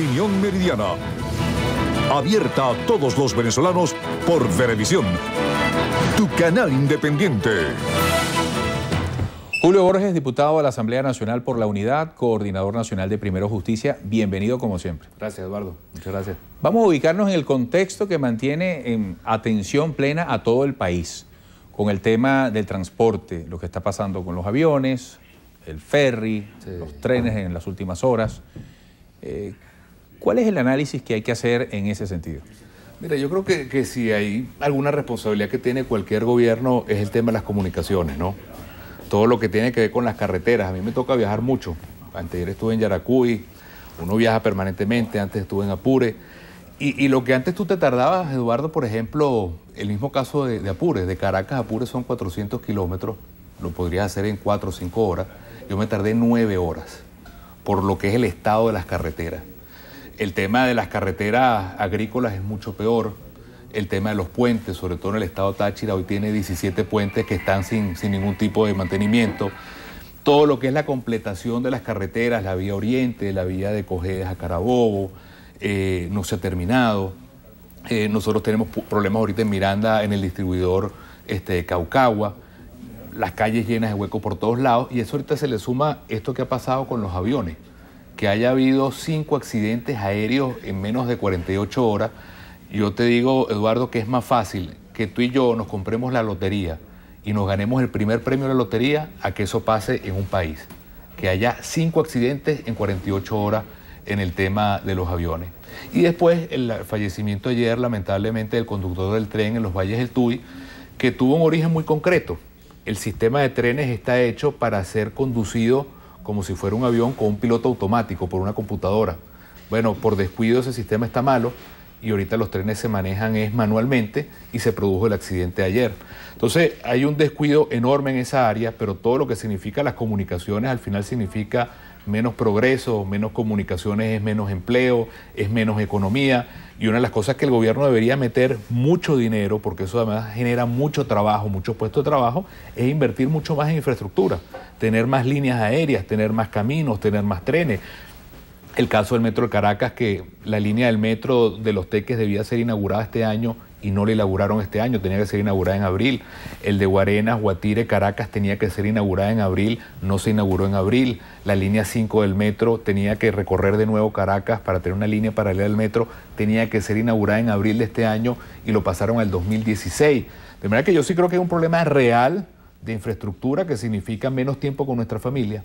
Opinión Meridiana. Abierta a todos los venezolanos por televisión. tu canal independiente. Julio Borges, diputado a la Asamblea Nacional por la Unidad, coordinador nacional de Primero Justicia, bienvenido como siempre. Gracias, Eduardo. Muchas gracias. Vamos a ubicarnos en el contexto que mantiene en atención plena a todo el país, con el tema del transporte, lo que está pasando con los aviones, el ferry, los trenes en las últimas horas. Eh, ¿Cuál es el análisis que hay que hacer en ese sentido? Mira, yo creo que, si hay alguna responsabilidad que tiene cualquier gobierno es el tema de las comunicaciones, ¿no? Todo lo que tiene que ver con las carreteras. A mí me toca viajar mucho. Antes estuve en Yaracuy, uno viaja permanentemente, antes estuve en Apure. Y, lo que antes tú te tardabas, Eduardo, por ejemplo, el mismo caso de, de Apure, de Caracas a Apure son 400 kilómetros, lo podrías hacer en 4 o 5 horas. Yo me tardé 9 horas, por lo que es el estado de las carreteras. El tema de las carreteras agrícolas es mucho peor. El tema de los puentes, sobre todo en el estado Táchira, hoy tiene 17 puentes que están sin, ningún tipo de mantenimiento. Todo lo que es la completación de las carreteras, la vía oriente, la vía de Cogedes a Carabobo, eh, no se ha terminado. Eh, nosotros tenemos problemas ahorita en Miranda, en el distribuidor este, de Caucagua, las calles llenas de huecos por todos lados, y eso ahorita se le suma esto que ha pasado con los aviones que haya habido cinco accidentes aéreos en menos de 48 horas, yo te digo, Eduardo, que es más fácil que tú y yo nos compremos la lotería y nos ganemos el primer premio de la lotería a que eso pase en un país. Que haya cinco accidentes en 48 horas en el tema de los aviones. Y después el fallecimiento ayer, lamentablemente, del conductor del tren en los valles del Tuy, que tuvo un origen muy concreto. El sistema de trenes está hecho para ser conducido como si fuera un avión con un piloto automático por una computadora. Bueno, por descuido ese sistema está malo y ahorita los trenes se manejan es manualmente y se produjo el accidente ayer. Entonces hay un descuido enorme en esa área, pero todo lo que significa las comunicaciones al final significa menos progreso, menos comunicaciones es menos empleo, es menos economía. Y una de las cosas que el gobierno debería meter mucho dinero, porque eso además genera mucho trabajo, muchos puestos de trabajo, es invertir mucho más en infraestructura, tener más líneas aéreas, tener más caminos, tener más trenes. El caso del Metro de Caracas, que la línea del metro de los teques debía ser inaugurada este año y no la inauguraron este año, tenía que ser inaugurada en abril. El de Guarenas, Guatire, Caracas tenía que ser inaugurada en abril, no se inauguró en abril. La línea 5 del metro tenía que recorrer de nuevo Caracas para tener una línea paralela al metro, tenía que ser inaugurada en abril de este año y lo pasaron al 2016. De manera que yo sí creo que es un problema real de infraestructura que significa menos tiempo con nuestra familia,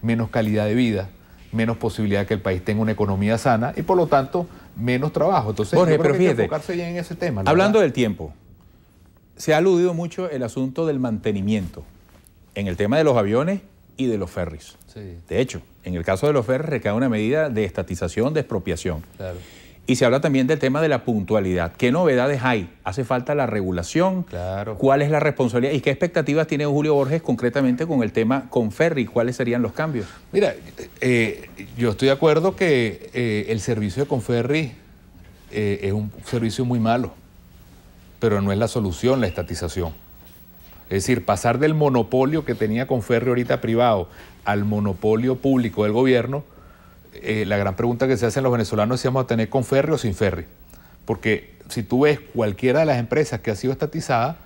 menos calidad de vida menos posibilidad que el país tenga una economía sana y por lo tanto menos trabajo. Entonces, Jorge, yo enfocarse bien en ese tema. Hablando del tiempo, se ha aludido mucho el asunto del mantenimiento en el tema de los aviones y de los ferries. De hecho, en el caso de los ferries recae una medida de estatización, de expropiación. Claro. Y se habla también del tema de la puntualidad. ¿Qué novedades hay? ¿Hace falta la regulación? Claro. ¿Cuál es la responsabilidad? ¿Y qué expectativas tiene Julio Borges concretamente con el tema Conferri? ¿Cuáles serían los cambios? Mira, eh, yo estoy de acuerdo que eh, el servicio de Conferri eh, es un servicio muy malo, pero no es la solución la estatización. Es decir, pasar del monopolio que tenía Conferri ahorita privado al monopolio público del gobierno eh, la gran pregunta que se hacen los venezolanos es si vamos a tener con ferry o sin ferry. Porque si tú ves cualquiera de las empresas que ha sido estatizada,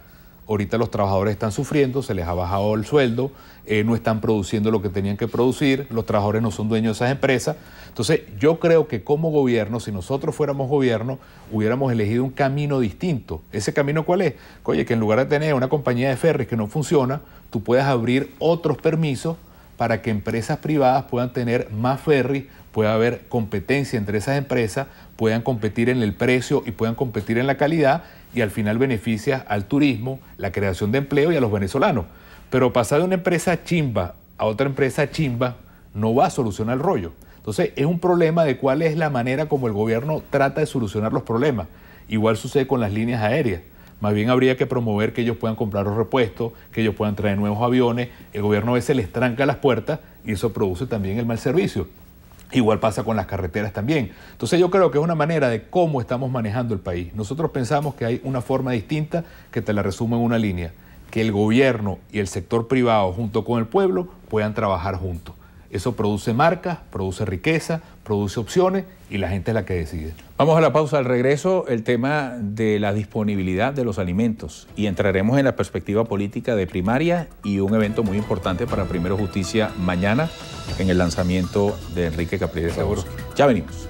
ahorita los trabajadores están sufriendo, se les ha bajado el sueldo, eh, no están produciendo lo que tenían que producir, los trabajadores no son dueños de esas empresas. Entonces yo creo que como gobierno, si nosotros fuéramos gobierno, hubiéramos elegido un camino distinto. ¿Ese camino cuál es? Oye, que en lugar de tener una compañía de ferries que no funciona, tú puedas abrir otros permisos para que empresas privadas puedan tener más ferry, pueda haber competencia entre esas empresas, puedan competir en el precio y puedan competir en la calidad y al final beneficia al turismo, la creación de empleo y a los venezolanos. Pero pasar de una empresa chimba a otra empresa chimba no va a solucionar el rollo. Entonces es un problema de cuál es la manera como el gobierno trata de solucionar los problemas. Igual sucede con las líneas aéreas. Más bien habría que promover que ellos puedan comprar los repuestos, que ellos puedan traer nuevos aviones. El gobierno a veces les tranca las puertas y eso produce también el mal servicio. Igual pasa con las carreteras también. Entonces yo creo que es una manera de cómo estamos manejando el país. Nosotros pensamos que hay una forma distinta que te la resumo en una línea, que el gobierno y el sector privado junto con el pueblo puedan trabajar juntos. Eso produce marcas, produce riqueza, produce opciones y la gente es la que decide. Vamos a la pausa. Al regreso, el tema de la disponibilidad de los alimentos y entraremos en la perspectiva política de primaria y un evento muy importante para Primero Justicia mañana en el lanzamiento de Enrique Capriles Seguro. Ya venimos.